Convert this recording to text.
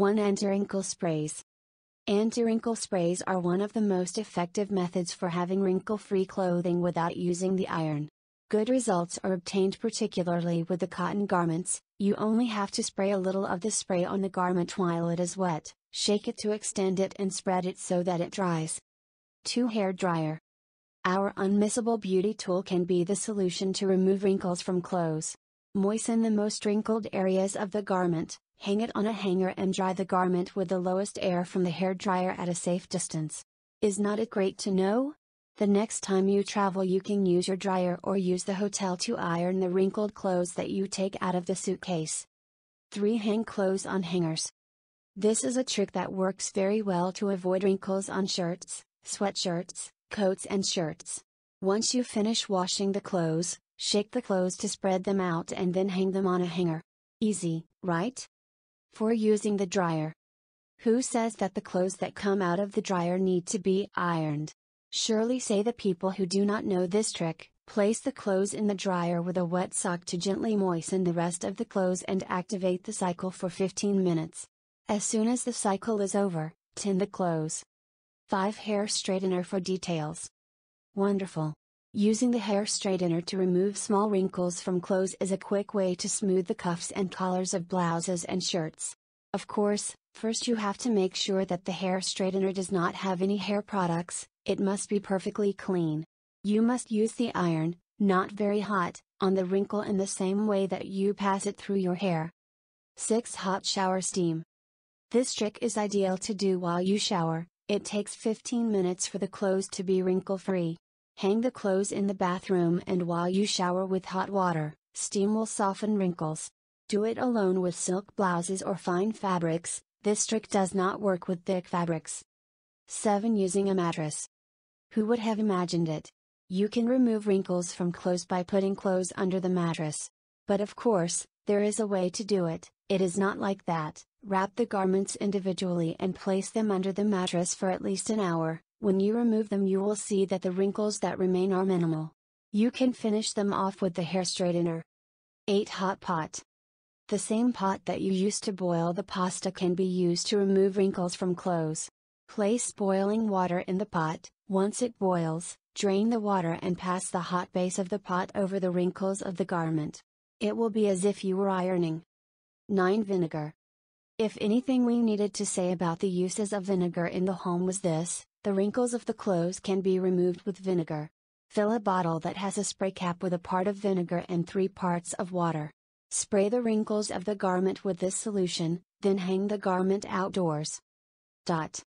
1. Anti-wrinkle sprays. Anti-wrinkle sprays are one of the most effective methods for having wrinkle-free clothing without using the iron. Good results are obtained particularly with the cotton garments, you only have to spray a little of the spray on the garment while it is wet, shake it to extend it and spread it so that it dries. 2. Hair dryer. Our unmissable beauty tool can be the solution to remove wrinkles from clothes. Moisten the most wrinkled areas of the garment, hang it on a hanger and dry the garment with the lowest air from the hair dryer at a safe distance. Is not it great to know? The next time you travel, you can use your dryer or use the hotel to iron the wrinkled clothes that you take out of the suitcase. 3. Hang clothes on hangers. This is a trick that works very well to avoid wrinkles on shirts, sweatshirts, coats, and shirts. Once you finish washing the clothes, shake the clothes to spread them out and then hang them on a hanger. Easy, right? For using the dryer. Who says that the clothes that come out of the dryer need to be ironed? Surely say the people who do not know this trick, place the clothes in the dryer with a wet sock to gently moisten the rest of the clothes and activate the cycle for 15 minutes. As soon as the cycle is over, tin the clothes. 5 Hair Straightener for details. Wonderful! Using the hair straightener to remove small wrinkles from clothes is a quick way to smooth the cuffs and collars of blouses and shirts. Of course, first you have to make sure that the hair straightener does not have any hair products, it must be perfectly clean. You must use the iron, not very hot, on the wrinkle in the same way that you pass it through your hair. 6. Hot Shower Steam This trick is ideal to do while you shower, it takes 15 minutes for the clothes to be wrinkle free. Hang the clothes in the bathroom and while you shower with hot water, steam will soften wrinkles. Do it alone with silk blouses or fine fabrics, this trick does not work with thick fabrics. 7. Using a mattress. Who would have imagined it? You can remove wrinkles from clothes by putting clothes under the mattress. But of course, there is a way to do it, it is not like that. Wrap the garments individually and place them under the mattress for at least an hour, when you remove them you will see that the wrinkles that remain are minimal. You can finish them off with the hair straightener. 8. Hot pot. The same pot that you used to boil the pasta can be used to remove wrinkles from clothes. Place boiling water in the pot, once it boils, drain the water and pass the hot base of the pot over the wrinkles of the garment. It will be as if you were ironing. 9. Vinegar. If anything we needed to say about the uses of vinegar in the home was this the wrinkles of the clothes can be removed with vinegar. Fill a bottle that has a spray cap with a part of vinegar and three parts of water. Spray the wrinkles of the garment with this solution, then hang the garment outdoors. Dot.